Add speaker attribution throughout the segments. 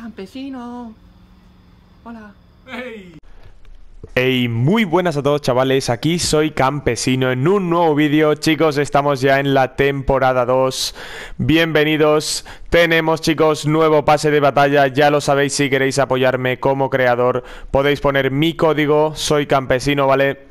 Speaker 1: campesino. Hola. Hey. muy buenas a todos chavales, aquí soy Campesino en un nuevo vídeo Chicos, estamos ya en la temporada 2 Bienvenidos Tenemos chicos, nuevo pase de batalla Ya lo sabéis, si queréis apoyarme como creador Podéis poner mi código Soy Campesino, ¿vale?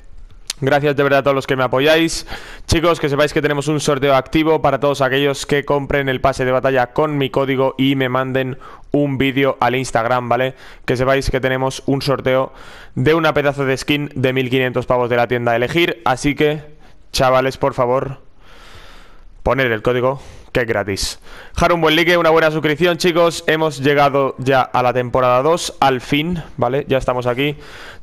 Speaker 1: Gracias de verdad a todos los que me apoyáis. Chicos, que sepáis que tenemos un sorteo activo para todos aquellos que compren el pase de batalla con mi código y me manden un vídeo al Instagram, ¿vale? Que sepáis que tenemos un sorteo de una pedazo de skin de 1500 pavos de la tienda a elegir. Así que, chavales, por favor, poner el código que es gratis. Dejar un buen like, una buena suscripción, chicos. Hemos llegado ya a la temporada 2, al fin, ¿vale? Ya estamos aquí.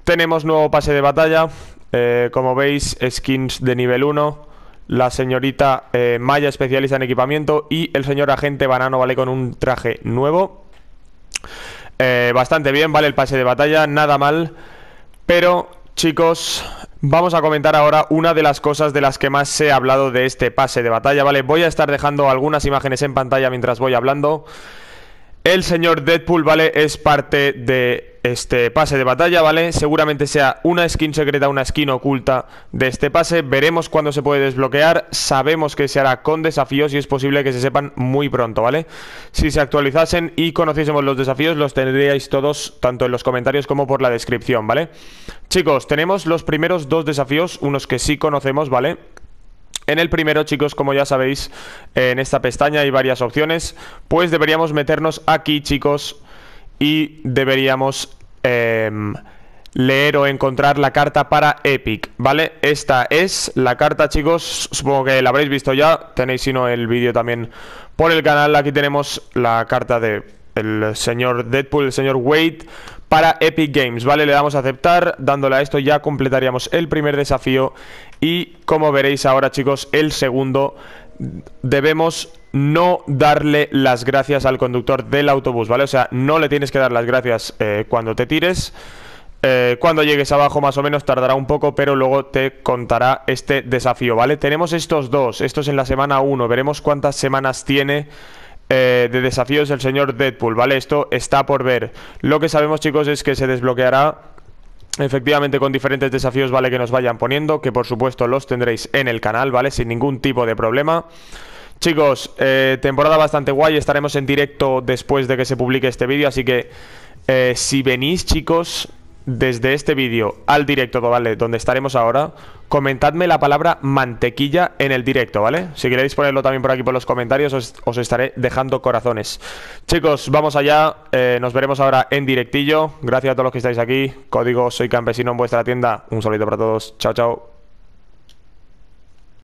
Speaker 1: Tenemos nuevo pase de batalla. Eh, como veis, skins de nivel 1 la señorita eh, Maya especialista en equipamiento y el señor agente banano, ¿vale? Con un traje nuevo. Eh, bastante bien, vale el pase de batalla, nada mal. Pero, chicos, Vamos a comentar ahora una de las cosas de las que más se ha hablado de este pase de batalla, ¿vale? Voy a estar dejando algunas imágenes en pantalla mientras voy hablando. El señor Deadpool, ¿vale? Es parte de este pase de batalla, ¿vale? Seguramente sea una skin secreta, una skin oculta de este pase. Veremos cuándo se puede desbloquear. Sabemos que se hará con desafíos y es posible que se sepan muy pronto, ¿vale? Si se actualizasen y conociésemos los desafíos, los tendríais todos tanto en los comentarios como por la descripción, ¿vale? Chicos, tenemos los primeros dos desafíos, unos que sí conocemos, ¿vale? En el primero, chicos, como ya sabéis, en esta pestaña hay varias opciones, pues deberíamos meternos aquí, chicos, y deberíamos em, leer o encontrar la carta para Epic, ¿vale? Esta es la carta, chicos, supongo que la habréis visto ya, tenéis, si no, el vídeo también por el canal, aquí tenemos la carta de el señor Deadpool, el señor Wade, para Epic Games, ¿vale? Le damos a aceptar, dándole a esto ya completaríamos el primer desafío y como veréis ahora chicos, el segundo debemos no darle las gracias al conductor del autobús, ¿vale? O sea, no le tienes que dar las gracias eh, cuando te tires. Eh, cuando llegues abajo más o menos tardará un poco, pero luego te contará este desafío, ¿vale? Tenemos estos dos, estos en la semana 1, veremos cuántas semanas tiene eh, de desafíos el señor Deadpool, ¿vale? Esto está por ver. Lo que sabemos, chicos, es que se desbloqueará Efectivamente, con diferentes desafíos, ¿vale? Que nos vayan poniendo, que por supuesto los tendréis en el canal, ¿vale? Sin ningún tipo de problema. Chicos, eh, temporada bastante guay, estaremos en directo después de que se publique este vídeo, así que eh, si venís, chicos, desde este vídeo al directo, ¿vale? Donde estaremos ahora, comentadme la palabra mantequilla en el directo, ¿vale? Si queréis ponerlo también por aquí por los comentarios, os, estaré dejando corazones. Chicos, vamos allá, eh, nos veremos ahora en directillo. Gracias a todos los que estáis aquí. Código Soy Campesino en vuestra tienda. Un saludo para todos. Chao, chao.